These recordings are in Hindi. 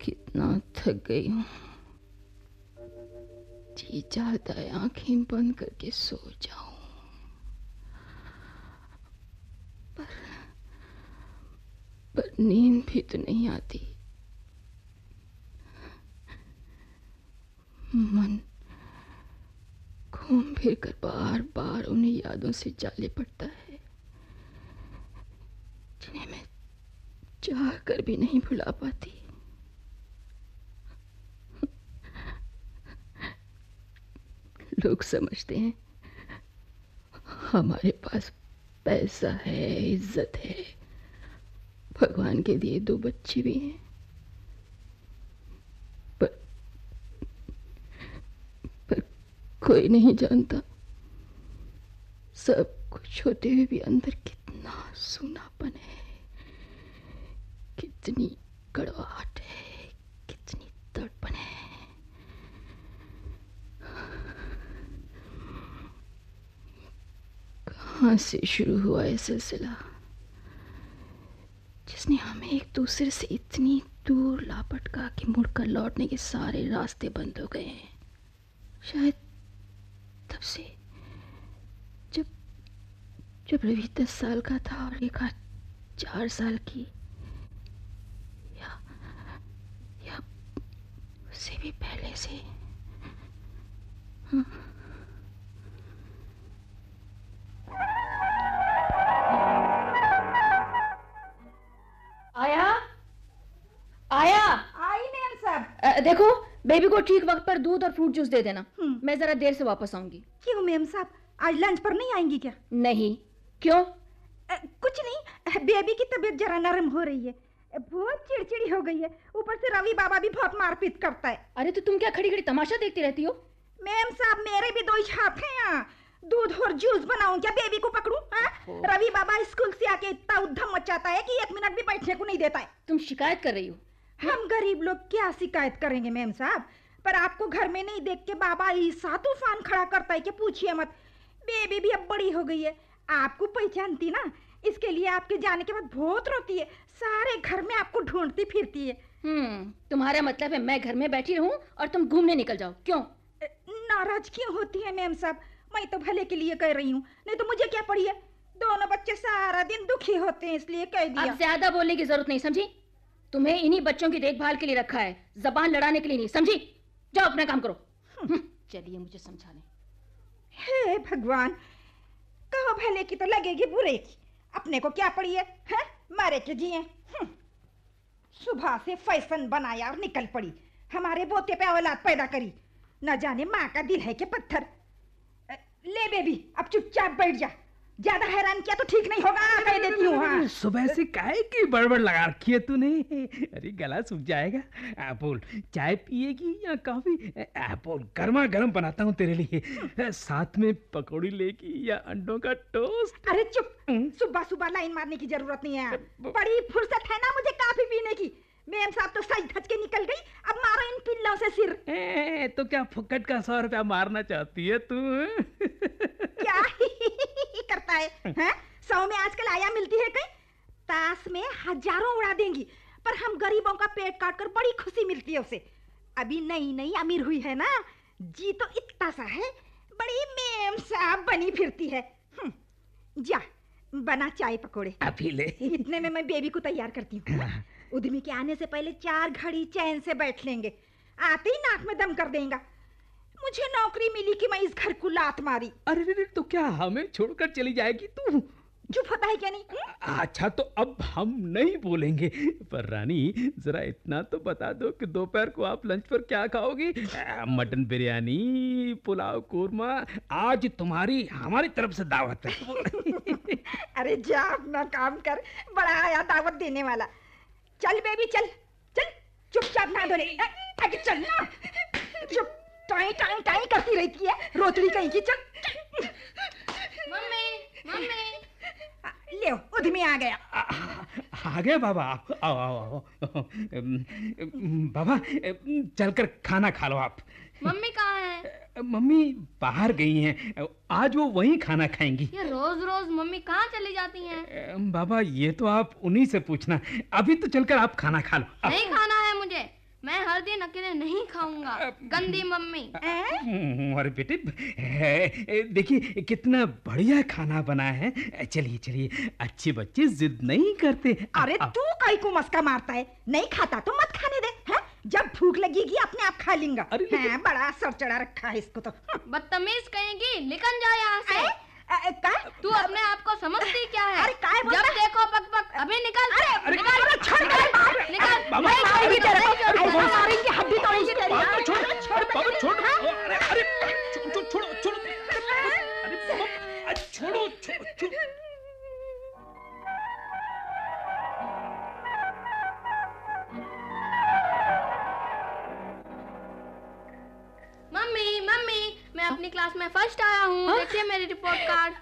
कितना थक गई हूँ जी चाहता है आंखें बंद करके सो जाऊं भी तो नहीं आती मन घूम फिर कर बार बार उन्हें यादों से जाले पड़ता है जिन्हें मैं चाह कर भी नहीं भुला पाती लोग समझते हैं हमारे पास पैसा है इज्जत है भगवान के दिए दो बच्चे भी हैं पर, पर कोई नहीं जानता सब कुछ होते हुए भी अंदर कितना सुनापन है कितनी कड़वाहट है कितनी तड़पन है कहाँ से शुरू हुआ ये सिलसिला जिसने हमें एक दूसरे से इतनी दूर लापटका कि मुड़कर लौटने के सारे रास्ते बंद हो गए हैं शायद तब से जब जब रवि दस साल का था और रेखा चार साल की या या उससे भी पहले से देखो बेबी को ठीक वक्त पर दूध और फ्रूट जूस दे देना हम्म। मैं जरा देर से वापस आऊंगी क्यों मैम साहब आज लंच पर नहीं आएंगी क्या नहीं क्यों आ, कुछ नहीं बेबी की तबीयत जरा नरम हो रही है बहुत चिड़चिड़ी हो गई है ऊपर से रवि बाबा भी बहुत मारपीट करता है अरे तो तुम क्या खड़ी खड़ी तमाशा देखती रहती हो मैम साहब मेरे भी दो हाथ है यहाँ दूध और जूस बनाऊं क्या बेबी को पकड़ू हाँ? रवि बाबा स्कूल से आके इतना उद्धम मचाता है कि एक मिनट भी बैठने को नहीं देता है तुम शिकायत कर रही हो हम गरीब लोग क्या शिकायत करेंगे मैम साहब पर आपको घर में नहीं देख के बाबा ईसा तूफान खड़ा करता है कि पूछिए मत बेबी भी अब बड़ी हो गई है आपको पहचानती ना इसके लिए आपके जाने के बाद बहुत रोती है सारे घर में आपको ढूंढती फिरती है हम्म तुम्हारा मतलब है मैं घर में बैठी रहूं और तुम घूमने निकल जाओ क्यों नाराज क्यों होती है मैम साहब मैं तो भले के लिए कह रही हूँ नहीं तो मुझे क्या पड़ी है दोनों बच्चे सारा दिन दुखी होते हैं इसलिए कह दिया अब ज्यादा बोलने की जरूरत नहीं समझी तुम्हें इन्हीं बच्चों की देखभाल के लिए रखा है जबान लड़ाने के लिए नहीं समझी जाओ अपना काम करो हम्म। हम्म। चलिए मुझे समझाने हे भगवान कहो भले की तो लगेगी बुरे की अपने को क्या पड़ी है, है? मारे के जिए हम्म। सुबह से फैशन बनाया और निकल पड़ी हमारे बोते पे औलाद पैदा करी न जाने माँ का दिल है के पत्थर ले बेबी अब चुपचाप बैठ जा ज्यादा हैरान किया तो ठीक नहीं होगा कह देती हूँ हाँ। सुबह से काहे की बड़बड़ लगा रखी है तूने अरे गला सूख जाएगा एप्पल चाय पिएगी या कॉफी एप्पल गर्मा गर्म बनाता हूँ तेरे लिए साथ में पकौड़ी लेगी या अंडों का टोस्ट अरे चुप सुबह सुबह लाइन मारने की जरूरत नहीं है बड़ी फुर्सत है ना मुझे काफी पीने की मैम साहब तो सही धज के निकल गई अब मारो इन पिल्लों से सिर ए, तो क्या फुकट का सौ रुपया मारना चाहती है तू क्या ही करता है हैं? सौ में आजकल आया मिलती है कहीं ताश में हजारों उड़ा देंगी पर हम गरीबों का पेट काट कर बड़ी खुशी मिलती है उसे अभी नई नई अमीर हुई है ना जी तो इतना सा है बड़ी मेम साहब बनी फिरती है हम्म, जा बना चाय पकोड़े अभी ले इतने में मैं बेबी को तैयार करती हूँ हाँ? हाँ। उद्यमी के आने से पहले चार घड़ी चैन से बैठ लेंगे आते ही नाक में दम कर देगा मुझे नौकरी मिली कि मैं इस घर को लात मारी अरे रे, रे तो क्या हमें छोड़कर चली जाएगी तू जो पता है क्या नहीं अच्छा तो अब हम नहीं बोलेंगे पर रानी जरा इतना तो बता दो कि दोपहर को आप लंच पर क्या खाओगी मटन बिरयानी पुलाव कोरमा आज तुम्हारी हमारी तरफ से दावत है अरे जा अपना काम कर बड़ा आया दावत देने वाला चल बेबी चल चल चुपचाप ना धोरे आगे चल ना चुप टाई टाई टाई करती रहती है रोतड़ी कहीं की चल मम्मी मम्मी ले उधमी आ गया आ, आ गए बाबा आप आओ आओ आओ बाबा चलकर खाना खा लो आप मम्मी कहाँ है मम्मी बाहर गई हैं आज वो वहीं खाना खाएंगी ये रोज रोज मम्मी कहाँ चली जाती हैं बाबा ये तो आप उन्हीं से पूछना अभी तो चलकर आप खाना खा लो नहीं खाना मैं हर दिन अकेले नहीं खाऊंगा गंदी मम्मी हम्म, अरे बेटे देखिए कितना बढ़िया खाना बना है चलिए चलिए अच्छे बच्चे जिद नहीं करते अरे तू कई को मस्का मारता है नहीं खाता तो मत खाने दे है? जब भूख लगेगी अपने आप खा लेंगे बड़ा सर चढ़ा रखा है इसको तो बदतमीज कहेंगी निकल जाए यहाँ से काय तू अपने आप को समझती क्या है अरे काय बोल जब देखो पक पक अभी निकल अरे अरे निकल छोड़ निकल निकल बाबा मारेंगे तेरे को अरे मारेंगे हड्डी तोड़ेंगे तेरी छोड़ छोड़ छोड़ हाँ? अरे अरे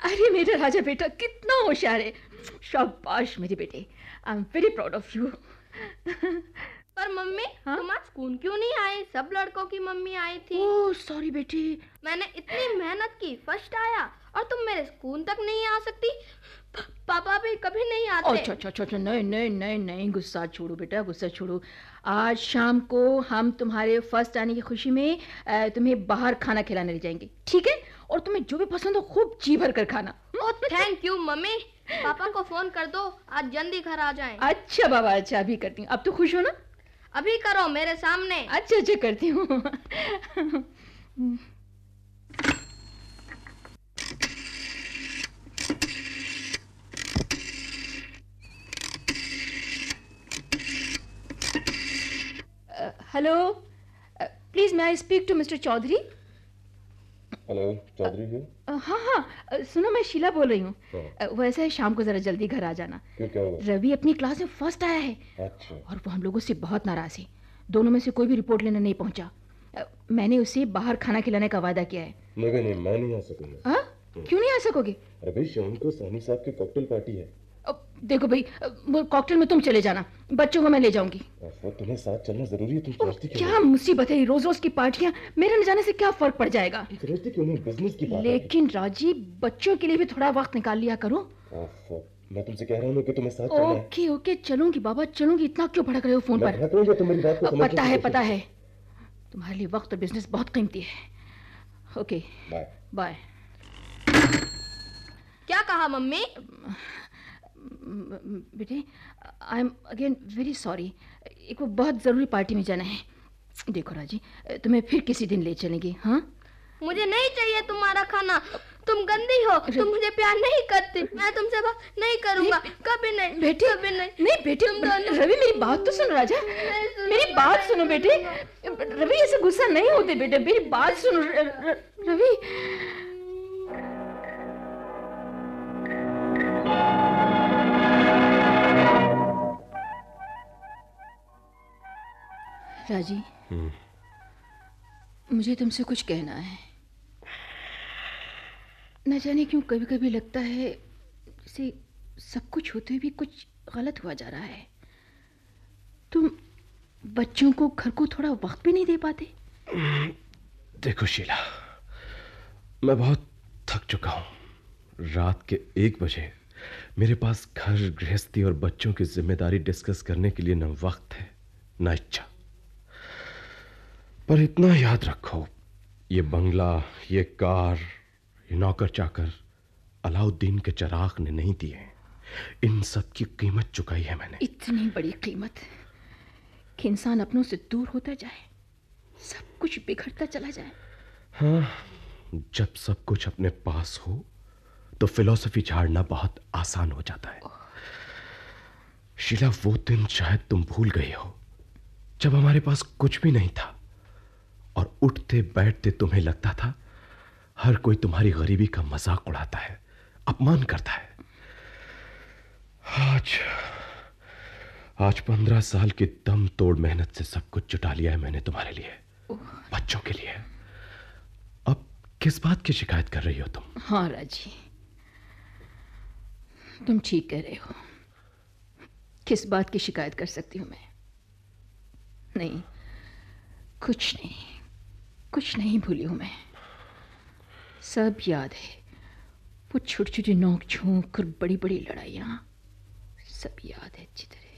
अरे मेरा राजा बेटा कितना होशियार है शाबाश मेरे बेटे I am very proud of you पर मम्मी हाँ? तुम आज स्कूल क्यों नहीं आए सब लड़कों की मम्मी आई थी ओह सॉरी बेटी मैंने इतनी मेहनत की फर्स्ट आया और तुम मेरे स्कूल तक नहीं आ सकती पापा भी कभी नहीं आते अच्छा, अच्छा अच्छा अच्छा नहीं नहीं नहीं नहीं गुस्सा छोड़ो बेटा गुस्सा छोड़ो आज शाम को हम तुम्हारे फर्स्ट आने की खुशी में तुम्हें बाहर खाना खिलाने ले जाएंगे ठीक है और तुम्हें जो भी पसंद हो खूब जी भर कर खाना थैंक यू मम्मी पापा को फोन कर दो आज जल्दी घर आ जाए अच्छा बाबा अच्छा अभी करती हूँ अब तो खुश हो ना अभी करो मेरे सामने अच्छा अच्छा करती हूँ हेलो प्लीज मैं I speak to mister Chaudhary hello Chaudhary ji हाँ हाँ uh, सुनो मैं शीला बोल रही हूँ हाँ। uh, वैसे है शाम को जरा जल्दी घर आ जाना क्यों क्या हुआ रवि अपनी क्लास में फर्स्ट आया है अच्छा और वो हम लोगों से बहुत नाराज है दोनों में से कोई भी रिपोर्ट लेने नहीं पहुँचा uh, मैंने उसे बाहर खाना खिलाने का वादा किया है लेकिन नहीं मैं नहीं आ सकूंगा हाँ? हम्म। क्यों नहीं आ सकोगे अरे भाई शाम को सहनी साहब की कॉकटेल पार्टी है देखो भाई वो कॉकटेल में तुम चले जाना बच्चों को मैं ले जाऊंगी तुम्हें साथ चलना जरूरी है तुम समझती क्या मुसीबत है रोज रोज की पार्टियां मेरे न जाने से क्या फर्क पड़ जाएगा बिजनेस की लेकिन राजी बच्चों के लिए भी थोड़ा वक्त निकाल लिया करो मैं तुमसे कह रहा हूँ कि तुम्हें साथ चलना ओके ओके चलूंगी बाबा चलूंगी इतना क्यों भड़क रहे हो फोन पर मेरी बात को पता है पता है तुम्हारे लिए वक्त और बिजनेस बहुत कीमती है ओके बाय बाय क्या कहा मम्मी बेटे I am again very sorry एक वो बहुत ज़रूरी पार्टी में जाना है देखो राजी तुम्हें फिर किसी दिन ले चलेंगे हाँ मुझे नहीं चाहिए तुम्हारा खाना तुम गंदी हो तुम मुझे प्यार नहीं करती मैं तुमसे बात नहीं करूंगा कभी नहीं बेटी कभी नहीं नहीं बेटी तुम रवि मेरी बात तो सुनो राजा मेरी बात सुनो बेटे रवि ऐसे गुस्सा नहीं होते बेटे मेरी बात सुनो रवि पिताजी हम्म। मुझे तुमसे कुछ कहना है न जाने क्यों कभी कभी लगता है जैसे सब कुछ होते हुए भी कुछ गलत हुआ जा रहा है तुम बच्चों को घर को थोड़ा वक्त भी नहीं दे पाते देखो शीला मैं बहुत थक चुका हूँ रात के एक बजे मेरे पास घर गृहस्थी और बच्चों की जिम्मेदारी डिस्कस करने के लिए न वक्त है न इच्छा पर इतना याद रखो ये बंगला ये कार ये नौकर चाकर अलाउद्दीन के चराग ने नहीं दिए इन सब की कीमत चुकाई है मैंने इतनी बड़ी कीमत कि इंसान अपनों से दूर होता जाए सब कुछ बिगड़ता चला जाए हाँ जब सब कुछ अपने पास हो तो फिलॉसफी झाड़ना बहुत आसान हो जाता है शिला वो दिन शायद तुम भूल गए हो जब हमारे पास कुछ भी नहीं था और उठते बैठते तुम्हें लगता था हर कोई तुम्हारी गरीबी का मजाक उड़ाता है अपमान करता है आज आज पंद्रह साल की दम तोड़ मेहनत से सब कुछ जुटा लिया है मैंने तुम्हारे लिए बच्चों के लिए अब किस बात की शिकायत कर रही हो तुम हाँ राजी तुम ठीक कह रहे हो किस बात की शिकायत कर सकती हूं मैं नहीं कुछ नहीं कुछ नहीं भूली हूँ मैं सब याद है वो छोटी छोटी नोक झोंक और बड़ी बड़ी लड़ाइयाँ सब याद है अच्छी तरह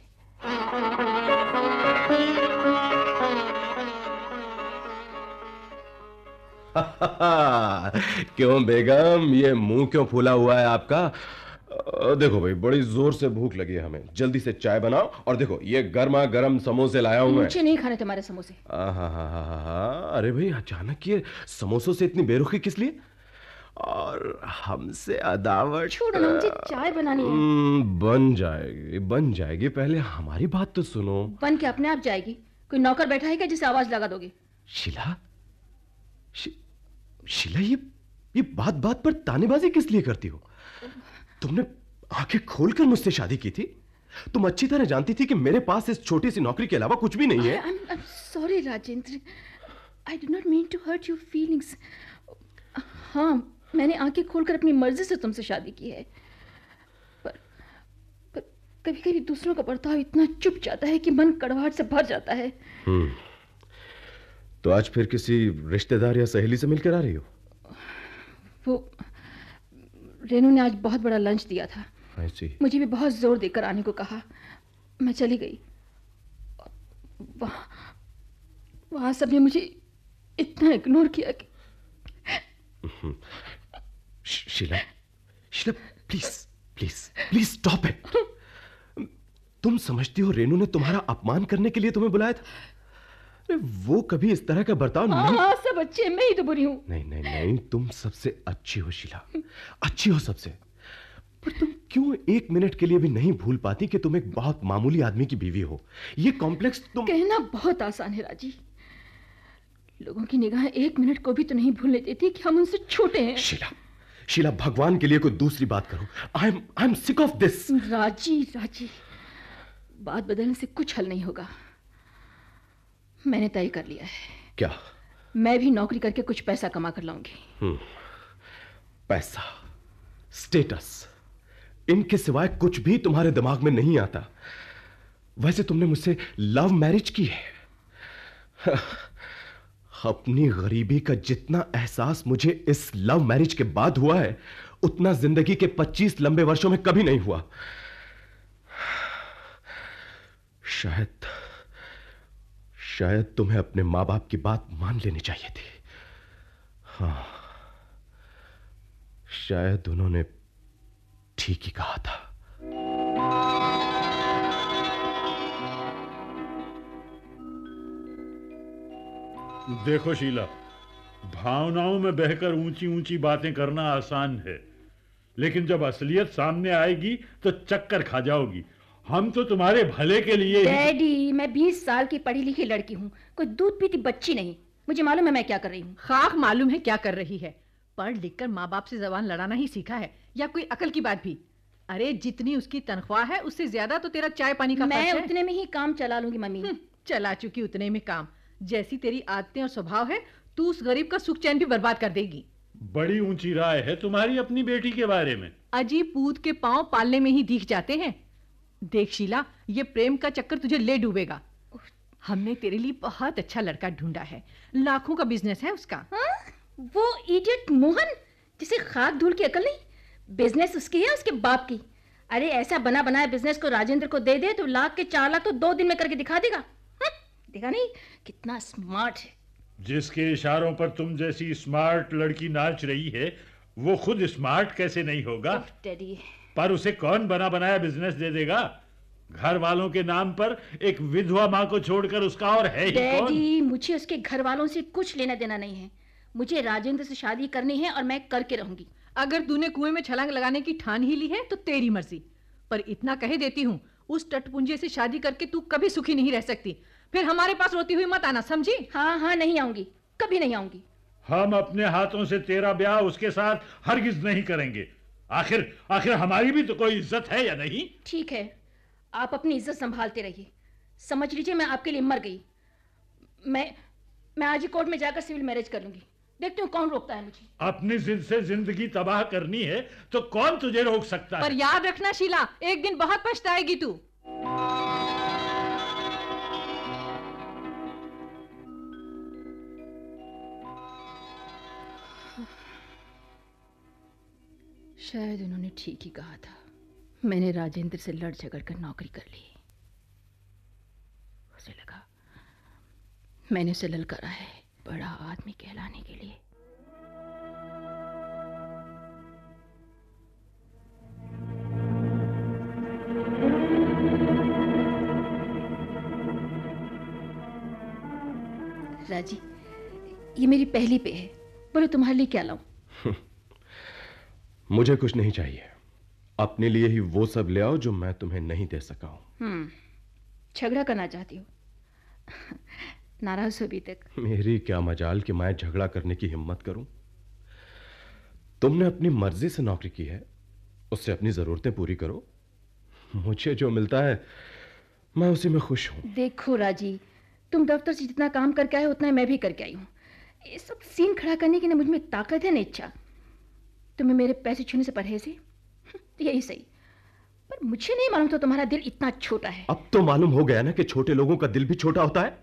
क्यों बेगम ये मुंह क्यों फूला हुआ है आपका देखो भाई बड़ी जोर से भूख लगी है हमें जल्दी से चाय बनाओ और देखो ये गर्मा गर्म समोसे लाया हूँ मुझे नहीं खाने तुम्हारे समोसे अरे भाई अचानक ये समोसों से इतनी बेरुखी किस लिए और हमसे अदावत छोड़ो ना मुझे चाय बनानी है हम्म, बन जाएगी बन जाएगी पहले हमारी बात तो सुनो बन के अपने आप जाएगी कोई नौकर बैठा है क्या जिसे आवाज लगा दोगे शिला शिला ये ये बात बात पर तानेबाजी किस लिए करती हो तुमने आंखें खोलकर मुझसे शादी की थी तुम अच्छी तरह जानती थी कि मेरे पास इस छोटी सी नौकरी के अलावा कुछ भी नहीं है sorry Rajendra I do not mean to hurt your feelings हाँ मैंने आंखें खोलकर अपनी मर्जी से तुमसे शादी की है पर, पर कभी कभी दूसरों का बर्ताव इतना चुप जाता है कि मन कड़वाहट से भर जाता है हम्म। तो आज फिर किसी रिश्तेदार या सहेली से मिलकर आ रही हो वो रेनू ने आज बहुत बड़ा लंच दिया था मुझे भी बहुत जोर देकर आने को कहा मैं चली गई वहाँ सबने मुझे इतना इग्नोर किया कि Sheela, Sheela, please please please stop it तुम समझती हो रेनू ने तुम्हारा अपमान करने के लिए तुम्हें बुलाया था अरे वो कभी इस तरह का बर्ताव नहीं हाँ सब अच्छे मैं ही तो बुरी हूँ नहीं नहीं नहीं तुम सबसे अच्छी हो शीला अच्छी हो सबसे पर तुम क्यों एक मिनट के लिए भी नहीं भूल पाती कि तुम एक बहुत मामूली आदमी की बीवी हो ये कॉम्प्लेक्स तुम कहना बहुत आसान है राजी लोगों की निगाह एक मिनट को भी तो नहीं भूल लेती थी कि हम उनसे छोटे हैं शीला शीला भगवान के लिए कोई दूसरी बात करो I am I am sick of this राजी राजी बात बदलने से कुछ हल नहीं होगा मैंने तय कर लिया है क्या मैं भी नौकरी करके कुछ पैसा कमा कर लाऊंगी हम्म। पैसा स्टेटस इनके सिवाय कुछ भी तुम्हारे दिमाग में नहीं आता वैसे तुमने मुझसे लव मैरिज की है अपनी गरीबी का जितना एहसास मुझे इस लव मैरिज के बाद हुआ है उतना जिंदगी के 25 लंबे वर्षों में कभी नहीं हुआ शायद शायद तुम्हें अपने मां बाप की बात मान लेनी चाहिए थी हाँ शायद उन्होंने ठीक ही कहा था देखो शीला भावनाओं में बहकर ऊंची ऊंची बातें करना आसान है लेकिन जब असलियत सामने आएगी तो चक्कर खा जाओगी हम तो तुम्हारे भले के लिए डैडी मैं बीस साल की पढ़ी लिखी लड़की हूँ कोई दूध पीती बच्ची नहीं मुझे मालूम है मैं क्या कर रही हूँ खाक मालूम है क्या कर रही है पढ़ लिख कर माँ बाप से जबान लड़ाना ही सीखा है या कोई अकल की बात भी अरे जितनी उसकी तनख्वाह है उससे ज्यादा तो तेरा चाय पानी का मैं उतने में ही काम चला लूंगी मम्मी हम्म, चला चुकी उतने में काम जैसी तेरी आदतें और स्वभाव है तू उस गरीब का सुख चैन भी बर्बाद कर देगी बड़ी ऊंची राय है तुम्हारी अपनी बेटी के बारे में अजीब पूत के पांव पालने में ही दिख जाते हैं देख शीला ये प्रेम का चक्कर तुझे ले डूबेगा हमने तेरे लिए बहुत अच्छा लड़का ढूंढा है लाखों का बिजनेस है उसका हा? वो इडियट मोहन जिसे खाक धूल की अकल नहीं बिजनेस उसकी है उसके बाप की अरे ऐसा बना बनाया बिजनेस को राजेंद्र को दे दे तो लाख के चार लाख तो दो दिन में करके दिखा देगा हाँ? देखा नहीं कितना स्मार्ट है जिसके इशारों पर तुम जैसी स्मार्ट लड़की नाच रही है वो खुद स्मार्ट कैसे नहीं होगा डैडी पर उसे कौन बना बनाया बिजनेस दे देगा घर वालों के नाम पर एक विधवा माँ को छोड़कर उसका और है ही कौन डैडी मुझे उसके घर वालों से कुछ लेना देना नहीं है मुझे राजेंद्र से शादी करनी है और मैं करके रहूंगी अगर तूने कुएं में छलांग लगाने की ठान ही ली है तो तेरी मर्जी पर इतना कह देती हूँ उस टटपुंजे से शादी करके तू कभी सुखी नहीं रह सकती फिर हमारे पास रोती हुई मत आना समझी हाँ हाँ नहीं आऊंगी कभी नहीं आऊंगी हम अपने हाथों से तेरा ब्याह उसके साथ हरगिज नहीं करेंगे आखिर आखिर हमारी भी तो कोई इज्जत है या नहीं ठीक है आप अपनी इज्जत संभालते रहिए समझ लीजिए मैं आपके लिए मर गई मैं मैं आज ही कोर्ट में जाकर सिविल मैरिज कर लूंगी देखती हूँ कौन रोकता है मुझे अपनी जिद से जिंदगी तबाह करनी है तो कौन तुझे रोक सकता पर है पर याद रखना शीला एक दिन बहुत पछताएगी तू शायद उन्होंने ठीक ही कहा था मैंने राजेंद्र से लड़ झगड़ कर नौकरी कर ली उसे लगा मैंने उसे ललकारा है बड़ा आदमी कहलाने के लिए राजी ये मेरी पहली पे है बोलो तुम्हारे लिए क्या लाऊं मुझे कुछ नहीं चाहिए अपने लिए ही वो सब ले आओ जो मैं तुम्हें नहीं दे सका हूँ हम्म, झगड़ा करना चाहती हूँ नाराज हो अभी तक मेरी क्या मजाल कि मैं झगड़ा करने की हिम्मत करूं तुमने अपनी मर्जी से नौकरी की है उससे अपनी जरूरतें पूरी करो मुझे जो मिलता है मैं उसी में खुश हूं देखो राजी तुम दफ्तर से जितना काम करके आए उतना मैं भी करके आई हूँ ये सब सीन खड़ा करने की ना मुझ में ताकत है ना इच्छा तुम्हें मेरे पैसे छूने से परहेज है हम्म, यही सही पर मुझे नहीं मालूम था तुम्हारा दिल इतना छोटा है अब तो मालूम हो गया ना कि छोटे लोगों का दिल भी छोटा होता है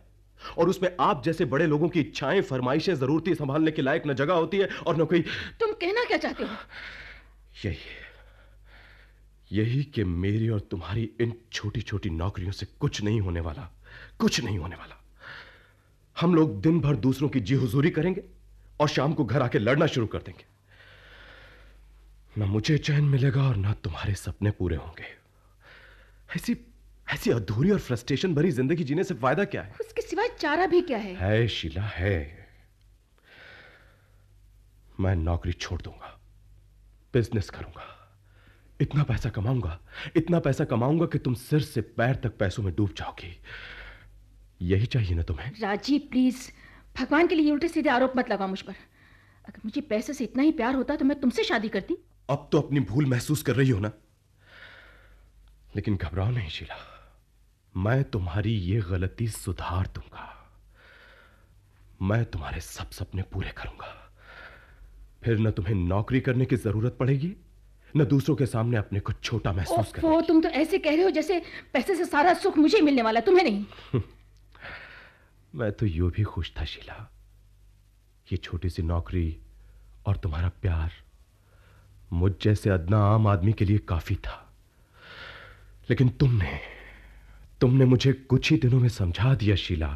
और उसमें आप जैसे बड़े लोगों की इच्छाएं फरमाइशें जरूरतें संभालने के लायक न जगह होती है और न कोई तुम कहना क्या चाहते हो यही यही कि मेरी और तुम्हारी इन छोटी छोटी नौकरियों से कुछ नहीं होने वाला कुछ नहीं होने वाला हम लोग दिन भर दूसरों की जी हुजूरी करेंगे और शाम को घर आके लड़ना शुरू कर देंगे न मुझे चैन मिलेगा और ना तुम्हारे सपने पूरे होंगे ऐसी ऐसी अधूरी और फ्रस्ट्रेशन भरी जिंदगी जीने से फायदा क्या है उसके सिवाय चारा भी क्या है है शीला है मैं नौकरी छोड़ दूंगा बिजनेस करूंगा इतना पैसा कमाऊंगा इतना पैसा कमाऊंगा कि तुम सिर से पैर तक पैसों में डूब जाओगी यही चाहिए ना तुम्हें राजीव प्लीज भगवान के लिए उल्टे सीधे आरोप मत लगाओ मुझ पर अगर मुझे पैसे से इतना ही प्यार होता तो मैं तुमसे शादी करती अब तो अपनी भूल महसूस कर रही हो ना लेकिन घबराओ नहीं शीला मैं तुम्हारी ये गलती सुधार दूंगा मैं तुम्हारे सब सपने पूरे करूंगा फिर न तुम्हें नौकरी करने की जरूरत पड़ेगी न दूसरों के सामने अपने को छोटा महसूस कर वो तुम तो ऐसे कह रहे हो जैसे पैसे से सारा सुख मुझे मिलने वाला तुम्हें नहीं मैं तो यू भी खुश था शीला ये छोटी सी नौकरी और तुम्हारा प्यार मुझ जैसे अदना आम आदमी के लिए काफी था लेकिन तुमने तुमने मुझे कुछ ही दिनों में समझा दिया शीला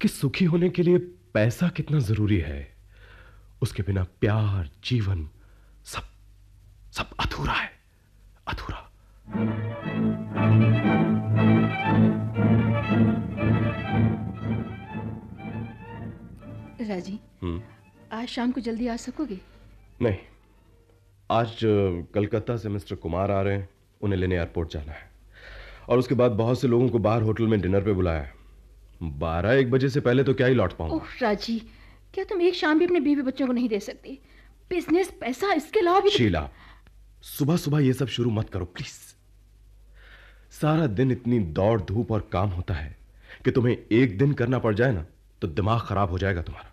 कि सुखी होने के लिए पैसा कितना जरूरी है उसके बिना प्यार जीवन सब सब अधूरा है अधूरा राजी हम्म। आज शाम को जल्दी आ सकोगे नहीं आज कलकत्ता से मिस्टर कुमार आ रहे हैं उन्हें लेने एयरपोर्ट जाना है और उसके बाद बहुत से लोगों को बाहर होटल में डिनर पे बुलाया है बारह एक बजे से पहले तो क्या ही लौट पाऊँ राजी क्या तुम एक शाम भी अपने बीवी बच्चों को नहीं दे सकते बिजनेस पैसा इसके अलावा भी शीला सुबह सुबह ये सब शुरू मत करो प्लीज सारा दिन इतनी दौड़ धूप और काम होता है कि तुम्हें एक दिन करना पड़ जाए ना तो दिमाग खराब हो जाएगा तुम्हारा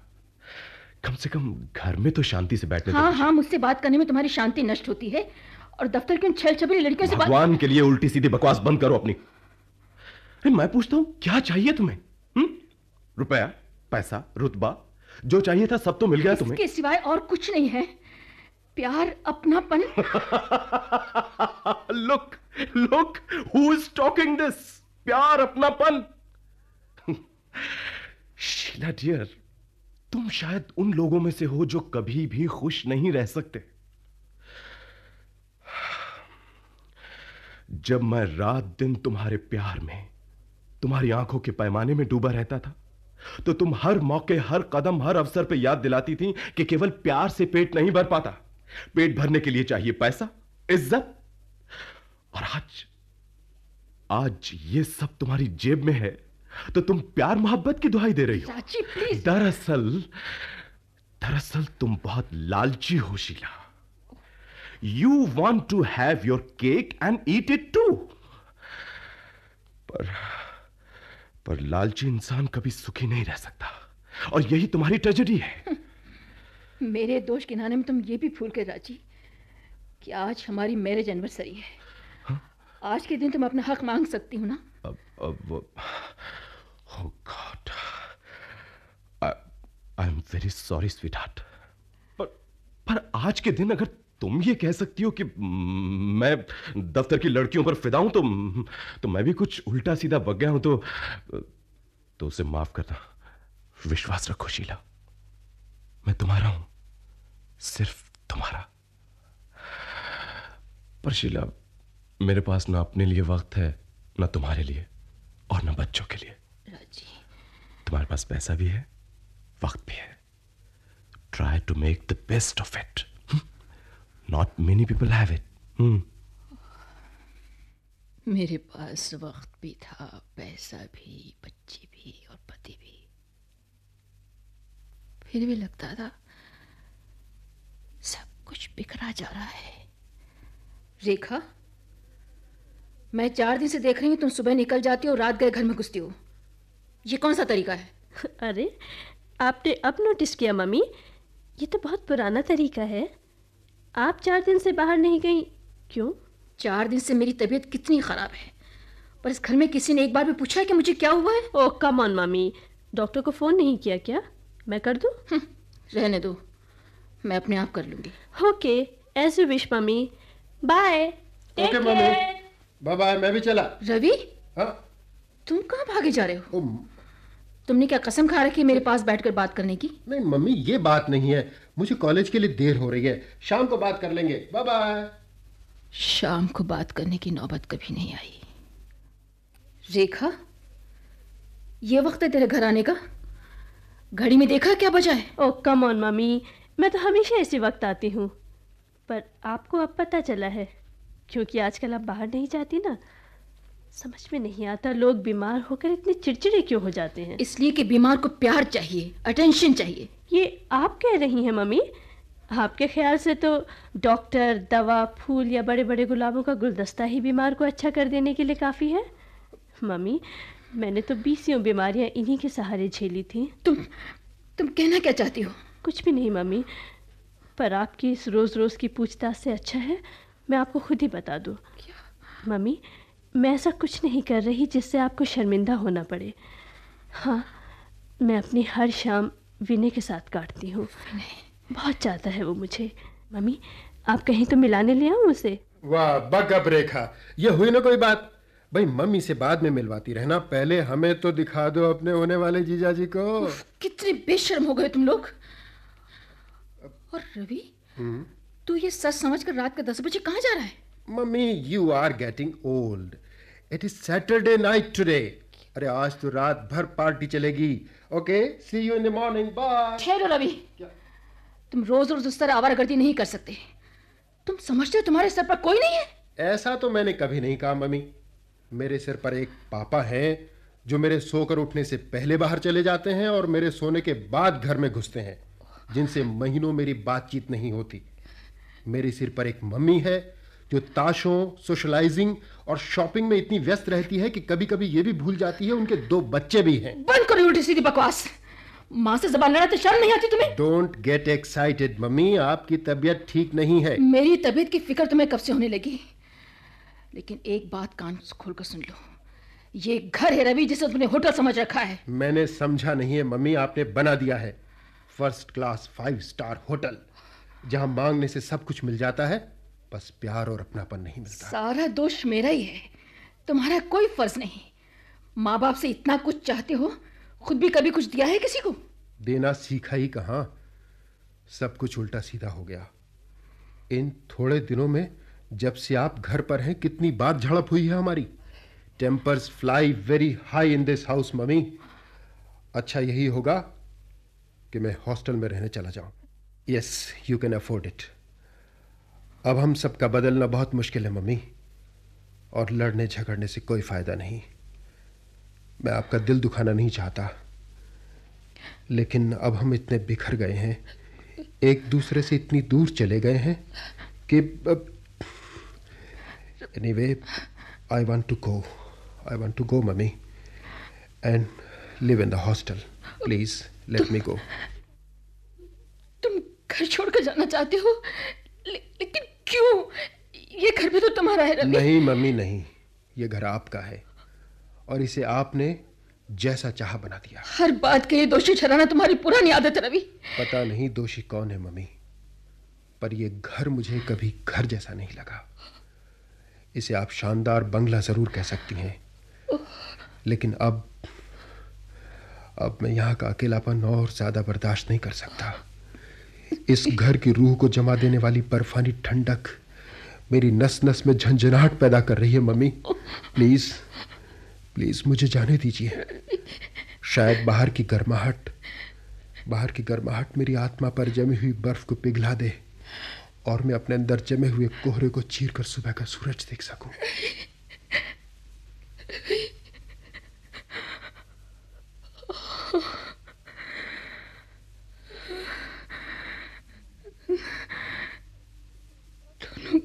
कम से कम घर में तो शांति से बैठने हाँ हाँ मुझसे बात करने में तुम्हारी शांति नष्ट होती है और दफ्तर की उन छल छबरी लड़कियों से भगवान के लिए उल्टी सीधी बकवास बंद करो अपनी अरे मैं पूछता हूँ क्या चाहिए तुम्हें हम्म? रुपया पैसा रुतबा जो चाहिए था सब तो मिल गया तुम्हें इसके सिवाय और कुछ नहीं है प्यार अपनापन look look who is talking this प्यार अपनापन शीला डियर तुम शायद उन लोगों में से हो जो कभी भी खुश नहीं रह सकते जब मैं रात दिन तुम्हारे प्यार में तुम्हारी आंखों के पैमाने में डूबा रहता था तो तुम हर मौके हर कदम हर अवसर पर याद दिलाती थी कि केवल प्यार से पेट नहीं भर पाता पेट भरने के लिए चाहिए पैसा इज्जत और आज आज ये सब तुम्हारी जेब में है तो तुम प्यार मोहब्बत की दुहाई दे रही हो चाची प्लीज दरअसल दरअसल तुम बहुत लालची हो Sheela you want to have your cake and eat it too पर पर लालची इंसान कभी सुखी नहीं रह सकता और यही तुम्हारी ट्रेजेडी है मेरे दोष नाने में तुम ये भी भूल गए राजी कि आज हमारी मैरिज एनिवर्सरी है हा? आज के दिन तुम अपना हक मांग सकती हो ना oh, oh God. I, I'm very sorry, sweetheart. पर पर आज के दिन अगर तुम ये कह सकती हो कि मैं दफ्तर की लड़कियों पर फिदा हूं तो तो मैं भी कुछ उल्टा सीधा बग गया हूं तो तो उसे माफ करना विश्वास रखो शीला मैं तुम्हारा हूं सिर्फ तुम्हारा पर शीला मेरे पास ना अपने लिए वक्त है ना तुम्हारे लिए और न बच्चों के लिए राजी तुम्हारे पास पैसा भी है वक्त भी है try to make the best of it not many people have it मेरे पास वक्त भी था पैसा भी बच्ची भी और पति भी फिर भी लगता था सब कुछ बिखरा जा रहा है रेखा मैं चार दिन से देख रही हूँ तुम सुबह निकल जाती हो रात गए घर में घुसती हो ये कौन सा तरीका है अरे आपने अब नोटिस किया मम्मी ये तो बहुत पुराना तरीका है आप चार दिन से बाहर नहीं गई क्यों चार दिन से मेरी तबीयत कितनी ख़राब है पर इस घर में किसी ने एक बार भी पूछा है कि मुझे क्या हुआ है oh come on mummy doctor को फ़ोन नहीं किया क्या मैं कर दू हम्म, रहने दो मैं अपने आप कर लूँगी okay as you wish mummy bye okay mummy bye bye मैं भी चला रवि हाँ। तुम कहाँ भागे जा रहे हो तुमने क्या कसम खा रखी है मेरे पास बैठकर बात करने की नहीं मम्मी ये बात नहीं है मुझे कॉलेज के लिए देर हो रही है शाम को बात कर लेंगे बाय बाय शाम को बात करने की नौबत कभी नहीं आई रेखा ये वक्त है तेरे घर आने का घड़ी में देखा क्या बजा है ओ कम ऑन मम्मी मैं तो हमेशा ऐसे वक्त आती हूँ पर आपको अब पता चला है क्योंकि आजकल आप बाहर नहीं जाती ना समझ में नहीं आता लोग बीमार होकर इतने चिड़चिड़े क्यों हो जाते हैं इसलिए कि बीमार को प्यार चाहिए अटेंशन चाहिए ये आप कह रही हैं मम्मी आपके ख्याल से तो डॉक्टर दवा फूल या बड़े बड़े गुलाबों का गुलदस्ता ही बीमार को अच्छा कर देने के लिए काफ़ी है मम्मी मैंने तो बीसियों बीमारियां इन्हीं के सहारे झेली थी तुम तुम कहना क्या चाहती हो कुछ भी नहीं मम्मी पर आपकी इस रोज़ रोज़ की पूछताछ से अच्छा है मैं आपको खुद ही बता दूँ मम्मी मैं ऐसा कुछ नहीं कर रही जिससे आपको शर्मिंदा होना पड़े हाँ मैं अपनी हर शाम विनय के साथ काटती हूँ बहुत चाहता है वो मुझे मम्मी आप कहीं तो मिलाने ले आऊँ उसे वाह बकअप रेखा ये हुई ना कोई बात भाई मम्मी से बाद में मिलवाती रहना पहले हमें तो दिखा दो अपने होने वाले जीजा जी को कितने बेशर्म हो गए तुम लोग और रवि हम्म। तू ये सच समझ कर रात के दस बजे कहाँ जा रहा है mummy you are getting old it is Saturday night today अरे आज तो रात भर पार्टी चलेगी okay see you in the morning bye ठहरो रवि तुम रोज रोज उस तरह आवारागर्दी नहीं कर सकते तुम समझते हो तुम्हारे सर पर कोई नहीं है ऐसा तो मैंने कभी नहीं कहा मम्मी मेरे सिर पर एक पापा हैं जो मेरे सोकर उठने से पहले बाहर चले जाते हैं और मेरे सोने के बाद घर में घुसते हैं जिनसे महीनों मेरी बातचीत नहीं होती मेरे सिर पर एक मम्मी है जो ताशों सोशलाइजिंग और शॉपिंग में इतनी व्यस्त रहती है कि कभी कभी ये भी भूल जाती है उनके दो बच्चे भी हैं बंद करो उल्टी सीधी बकवास माँ से जबान लड़ाते शर्म नहीं आती तुम्हें डोंट गेट एक्साइटेड मम्मी आपकी तबीयत ठीक नहीं है मेरी तबीयत की फिक्र तुम्हें कब से होने लगी लेकिन एक बात कान खोल कर सुन लो ये घर है रवि जिसे तुमने होटल समझ रखा है मैंने समझा नहीं है मम्मी आपने बना दिया है first class five star hotel जहां मांगने से सब कुछ मिल जाता है बस प्यार और अपनापन नहीं मिलता सारा दोष मेरा ही है तुम्हारा कोई फर्ज नहीं माँ बाप से इतना कुछ चाहते हो खुद भी कभी कुछ दिया है किसी को देना सीखा ही कहा सब कुछ उल्टा सीधा हो गया इन थोड़े दिनों में जब से आप घर पर हैं कितनी बात झड़प हुई है हमारी tempers fly very high in this house mummy अच्छा यही होगा कि मैं हॉस्टल में रहने चला जाऊं yes you can afford it अब हम सबका बदलना बहुत मुश्किल है मम्मी और लड़ने झगड़ने से कोई फायदा नहीं मैं आपका दिल दुखाना नहीं चाहता लेकिन अब हम इतने बिखर गए हैं एक दूसरे से इतनी दूर चले गए हैं कि anyway I want to go I want to go mummy and live in the hostel please let me go घर छोड़कर जाना चाहते हो ले, लेकिन क्यों ये घर भी तो तुम्हारा है रवि नहीं मम्मी नहीं ये घर आपका है और इसे आपने जैसा चाह बना दिया हर बात के लिए दोषी ठहराना तुम्हारी पुरानी आदत रवि पता नहीं दोषी कौन है मम्मी पर यह घर मुझे कभी घर जैसा नहीं लगा इसे आप शानदार बंगला जरूर कह सकती हैं लेकिन अब अब मैं यहाँ का अकेलापन और ज्यादा बर्दाश्त नहीं कर सकता इस घर की रूह को जमा देने वाली बर्फानी ठंडक मेरी नस नस में झंझनाहट पैदा कर रही है मम्मी प्लीज प्लीज मुझे जाने दीजिए शायद बाहर की गर्माहट बाहर की गर्माहट मेरी आत्मा पर जमी हुई बर्फ को पिघला दे और मैं अपने अंदर जमे हुए कोहरे को चीर कर सुबह का सूरज देख सकूं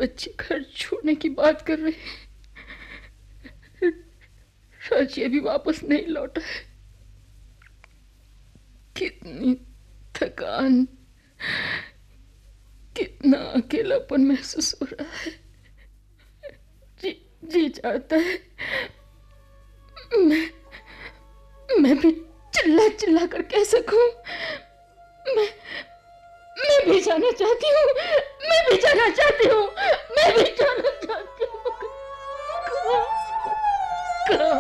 बच्चे घर छोड़ने की बात कर रहे हैं राजी अभी वापस नहीं लौटा है कितनी थकान कितना अकेलापन महसूस हो रहा है जी जी चाहता है मैं मैं भी चिल्ला चिल्ला कर कह सकूं भी जाना चाहती हूँ मैं भी जाना चाहती हूँ मैं भी जाना चाहती हूँ